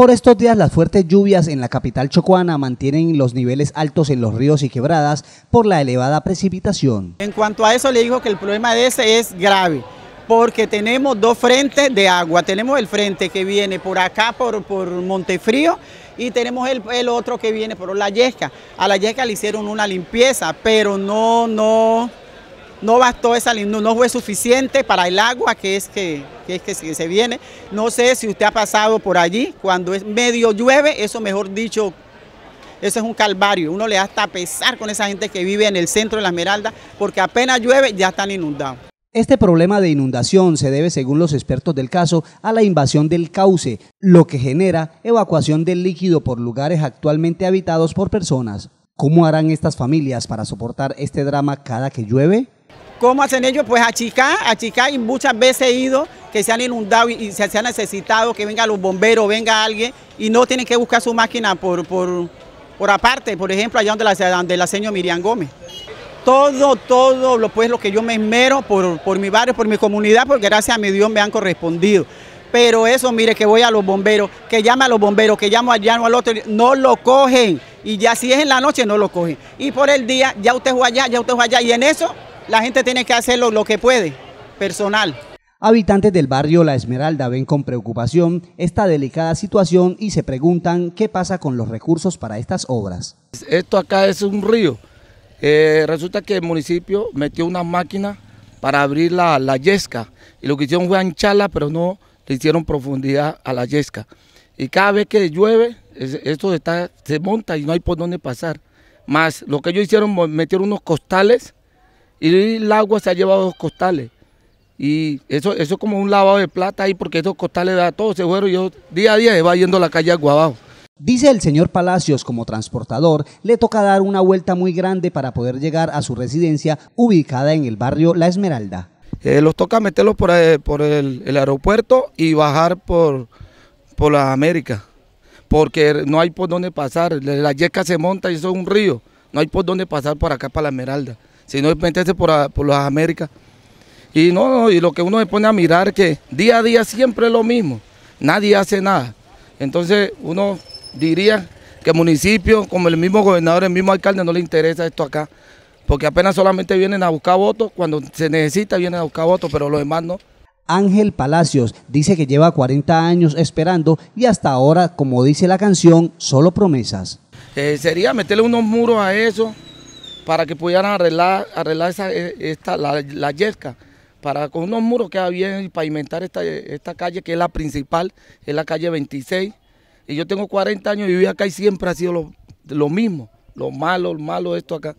Por estos días las fuertes lluvias en la capital chocuana mantienen los niveles altos en los ríos y quebradas por la elevada precipitación. En cuanto a eso le digo que el problema de ese es grave porque tenemos dos frentes de agua. Tenemos el frente que viene por acá, por, Montefrío, y tenemos el, el, otro que viene por La Yesca. A La Yesca le hicieron una limpieza, pero no, no, no bastó esa no, no fue suficiente para el agua que es que, que es que se viene. No sé si usted ha pasado por allí, cuando es medio llueve, eso mejor dicho, eso es un calvario. Uno le da hasta pesar con esa gente que vive en el centro de la Esmeralda, porque apenas llueve ya están inundados. Este problema de inundación se debe, según los expertos del caso, a la invasión del cauce, lo que genera evacuación del líquido por lugares actualmente habitados por personas. ¿Cómo harán estas familias para soportar este drama cada que llueve? ¿Cómo hacen ellos? Pues achicar, achicar y muchas veces he ido que se han inundado y, se, ha han necesitado que vengan los bomberos, venga alguien y no tienen que buscar su máquina por, por, aparte, por ejemplo, allá donde la, donde la señora Miriam Gómez. Todo, todo lo, pues, lo que yo me esmero por, mi barrio, por mi comunidad, porque gracias a mi Dios me han correspondido. Pero eso, mire, que voy a los bomberos, que llame a los bomberos, que llamo allá no al otro, no lo cogen. Y ya si es en la noche, no lo cogen. Y por el día, ya usted fue allá, ya usted fue allá. Y en eso la gente tiene que hacer lo que puede, personal. Habitantes del barrio La Esmeralda ven con preocupación esta delicada situación y se preguntan qué pasa con los recursos para estas obras. Esto acá es un río. Eh, resulta que el municipio metió una máquina para abrir la, yesca y lo que hicieron fue ancharla, pero no le hicieron profundidad a la yesca. Y cada vez que llueve, esto se monta y no hay por dónde pasar. Más lo que ellos hicieron, metieron unos costales y el agua se ha llevado los costales. Y eso, eso es como un lavado de plata ahí, porque esos costales da todo ese güero y yo día a día se va yendo a la calle agua abajo. Dice el señor Palacios, como transportador, le toca dar una vuelta muy grande para poder llegar a su residencia ubicada en el barrio La Esmeralda. Eh, los toca meterlos por, eh, el, aeropuerto y bajar por, por la América, porque no hay por dónde pasar. La yeca se monta y eso es un río, no hay por dónde pasar por acá, para la Esmeralda sino no por, por las Américas. Y no, y lo que uno se pone a mirar que día a día siempre es lo mismo, nadie hace nada. Entonces uno diría que municipios, como el mismo gobernador, el mismo alcalde, no le interesa esto acá, porque apenas solamente vienen a buscar votos, cuando se necesita vienen a buscar votos, pero los demás no. Ángel Palacios dice que lleva 40 años esperando y hasta ahora, como dice la canción, solo promesas. Eh, sería meterle unos muros a eso, para que pudieran arreglar, arreglar eh, esta, la, yesca, para con unos muros que había y pavimentar esta, esta calle que es la principal, es la calle 26. Y yo tengo 40 años y viví acá y siempre ha sido lo, lo mismo, lo malo, lo malo esto acá.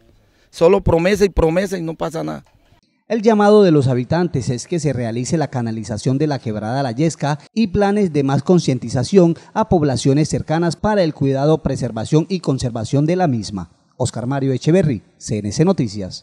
Solo promesa y promesa y no pasa nada. El llamado de los habitantes es que se realice la canalización de la quebrada La Yesca y planes de más concientización a poblaciones cercanas para el cuidado, preservación y conservación de la misma. Oscar Mario Echeverry, CNC Noticias.